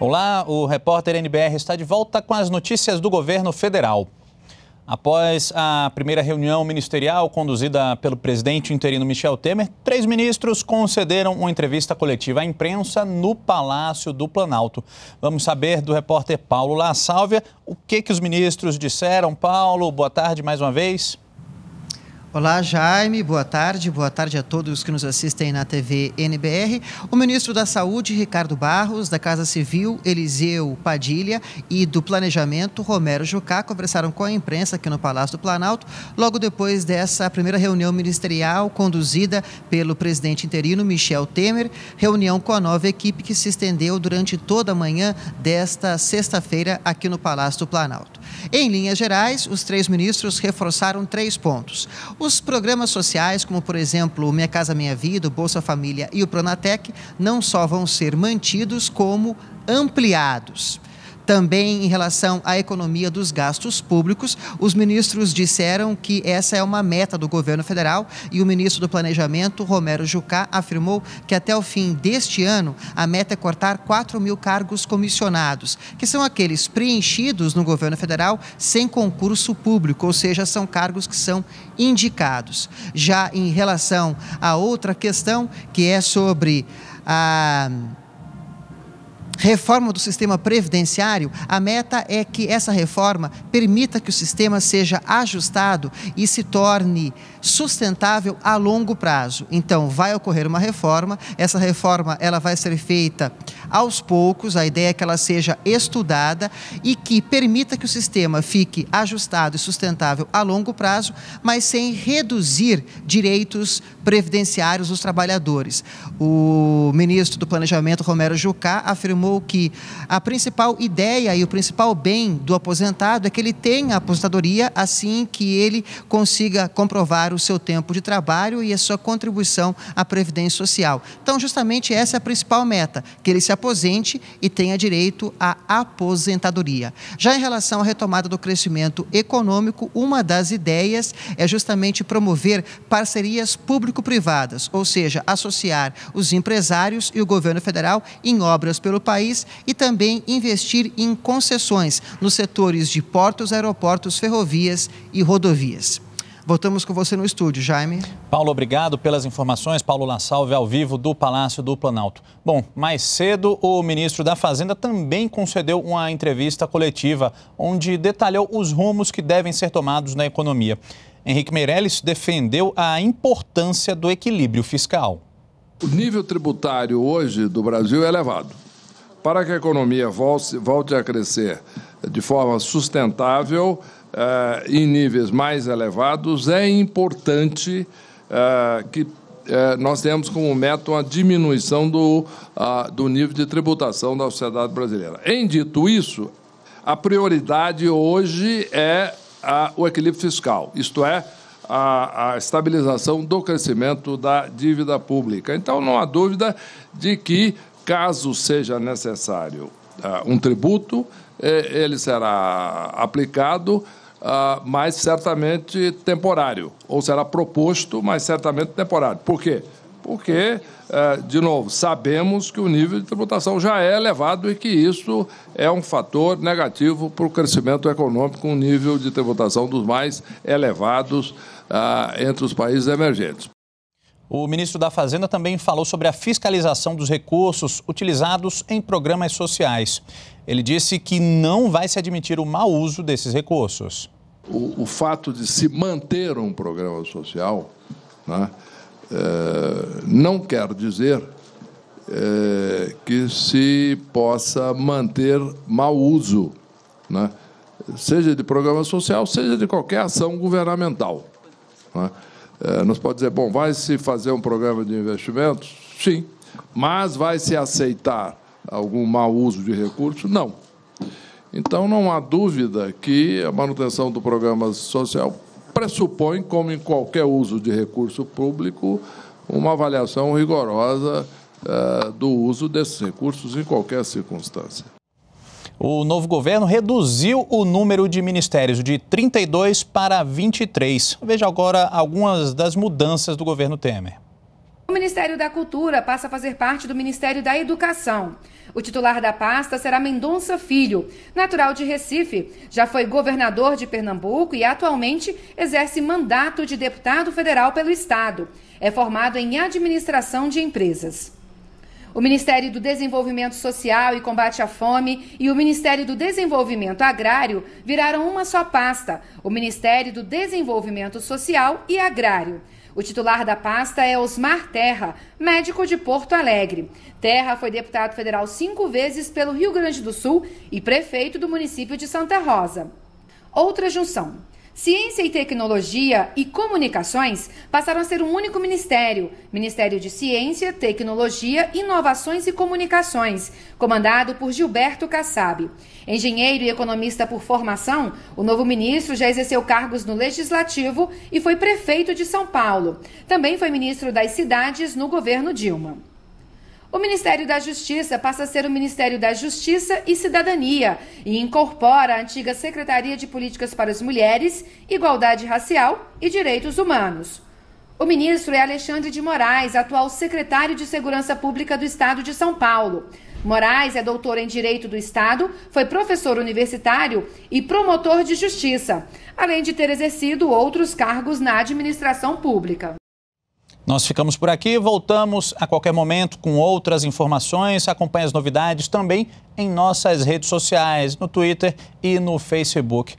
Olá, o repórter NBR está de volta com as notícias do governo federal. Após a primeira reunião ministerial conduzida pelo presidente interino Michel Temer, três ministros concederam uma entrevista coletiva à imprensa no Palácio do Planalto. Vamos saber do repórter Paulo La Sálvia o que, que os ministros disseram. Paulo, boa tarde mais uma vez. Olá, Jaime. Boa tarde. Boa tarde a todos que nos assistem na TV NBR. O ministro da Saúde, Ricardo Barros, da Casa Civil, Eliseu Padilha e do Planejamento, Romero Jucá, conversaram com a imprensa aqui no Palácio do Planalto, logo depois dessa primeira reunião ministerial conduzida pelo presidente interino Michel Temer, reunião com a nova equipe que se estendeu durante toda a manhã desta sexta-feira aqui no Palácio do Planalto. Em linhas gerais, os três ministros reforçaram três pontos os programas sociais, como por exemplo o Minha Casa Minha Vida, o Bolsa Família e o Pronatec, não só vão ser mantidos, como ampliados. Também em relação à economia dos gastos públicos, os ministros disseram que essa é uma meta do governo federal e o ministro do Planejamento, Romero Jucá, afirmou que até o fim deste ano a meta é cortar 4 mil cargos comissionados, que são aqueles preenchidos no governo federal sem concurso público, ou seja, são cargos que são indicados. Já em relação a outra questão, que é sobre a reforma do sistema previdenciário, a meta é que essa reforma permita que o sistema seja ajustado e se torne sustentável a longo prazo. Então, vai ocorrer uma reforma, essa reforma ela vai ser feita aos poucos, a ideia é que ela seja estudada e que permita que o sistema fique ajustado e sustentável a longo prazo, mas sem reduzir direitos previdenciários dos trabalhadores. O ministro do Planejamento, Romero Jucá, afirmou que a principal ideia e o principal bem do aposentado é que ele tenha aposentadoria assim que ele consiga comprovar o seu tempo de trabalho e a sua contribuição à Previdência Social. Então, justamente essa é a principal meta, que ele se aposente e tenha direito à aposentadoria. Já em relação à retomada do crescimento econômico, uma das ideias é justamente promover parcerias público-privadas, ou seja, associar os empresários e o governo federal em obras pelo país e também investir em concessões nos setores de portos, aeroportos, ferrovias e rodovias. Voltamos com você no estúdio, Jaime. Paulo, obrigado pelas informações. Paulo Lassalve, ao vivo do Palácio do Planalto. Bom, mais cedo, o ministro da Fazenda também concedeu uma entrevista coletiva, onde detalhou os rumos que devem ser tomados na economia. Henrique Meirelles defendeu a importância do equilíbrio fiscal. O nível tributário hoje do Brasil é elevado. Para que a economia volte, volte a crescer de forma sustentável, uh, em níveis mais elevados, é importante uh, que eh, nós temos como meta uma diminuição do, ah, do nível de tributação da sociedade brasileira. Em dito isso, a prioridade hoje é a, ah, o equilíbrio fiscal, isto é, a, a, estabilização do crescimento da dívida pública. Então, não há dúvida de que, caso seja necessário uh, um tributo, eh, ele será aplicado ah, mas certamente temporário. Ou será proposto, mas certamente temporário. Por quê? Porque, eh, de novo, sabemos que o nível de tributação já é elevado e que isso é um fator negativo para o crescimento econômico, um nível de tributação dos mais elevados ah, entre os países emergentes. O ministro da Fazenda também falou sobre a fiscalização dos recursos utilizados em programas sociais. Ele disse que não vai se admitir o mau uso desses recursos. O, o fato de se manter um programa social né, é, não quer dizer é, que se possa manter mau uso, né, seja de programa social, seja de qualquer ação governamental. Né. É, nós pode dizer, bom, vai se fazer um programa de investimentos? Sim. Mas vai se aceitar algum mau uso de recursos? Não. Então, não há dúvida que a manutenção do programa social pressupõe, como em qualquer uso de recurso público, uma avaliação rigorosa uh, do uso desses recursos em qualquer circunstância o novo governo reduziu o número de ministérios de 32 para 23. Veja agora algumas das mudanças do governo Temer. O Ministério da Cultura passa a fazer parte do Ministério da Educação. O titular da pasta será Mendonça Filho, natural de Recife. Já foi governador de Pernambuco e atualmente exerce mandato de deputado federal pelo Estado. É formado em administração de empresas o Ministério do Desenvolvimento Social e Combate à Fome e o Ministério do Desenvolvimento Agrário viraram uma só pasta, o Ministério do Desenvolvimento Social e Agrário. O titular da pasta é Osmar Terra, médico de Porto Alegre. Terra foi deputado federal cinco vezes pelo Rio Grande do Sul e prefeito do município de Santa Rosa. Outra junção. Ciência e Tecnologia e Comunicações passaram a ser um único ministério, Ministério de Ciência, Tecnologia, Inovações e Comunicações, comandado por Gilberto Kassab. Engenheiro e economista por formação, o novo ministro já exerceu cargos no Legislativo e foi prefeito de São Paulo. Também foi ministro das Cidades no governo Dilma. O Ministério da Justiça passa a ser o Ministério da Justiça e Cidadania e incorpora a antiga Secretaria de Políticas para as Mulheres, Igualdade Racial e Direitos Humanos. O ministro é Alexandre de Moraes, atual secretário de Segurança Pública do Estado de São Paulo. Moraes é doutor em Direito do Estado, foi professor universitário e promotor de justiça, além de ter exercido outros cargos na administração pública. Nós ficamos por aqui, voltamos a qualquer momento com outras informações. Acompanhe as novidades também em nossas redes sociais, no Twitter e no Facebook.